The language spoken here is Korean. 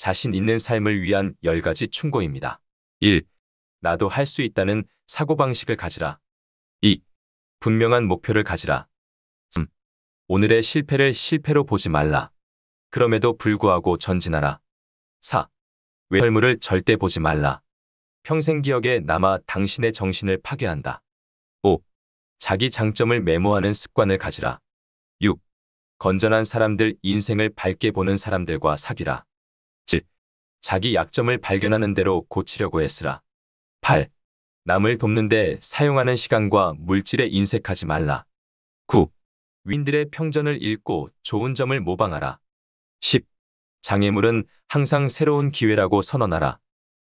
자신 있는 삶을 위한 10가지 충고입니다. 1. 나도 할 수 있다는 사고방식을 가지라. 2. 분명한 목표를 가지라. 3. 오늘의 실패를 실패로 보지 말라. 그럼에도 불구하고 전진하라. 4. 외설물을 절대 보지 말라. 평생 기억에 남아 당신의 정신을 파괴한다. 5. 자기 장점을 메모하는 습관을 가지라. 6. 건전한 사람들 인생을 밝게 보는 사람들과 사귀라. 즉 자기 약점을 발견하는 대로 고치려고 했으라. 8. 남을 돕는데 사용하는 시간과 물질에 인색하지 말라. 9. 윈들의 평전을 읽고 좋은 점을 모방하라. 10. 장애물은 항상 새로운 기회라고 선언하라.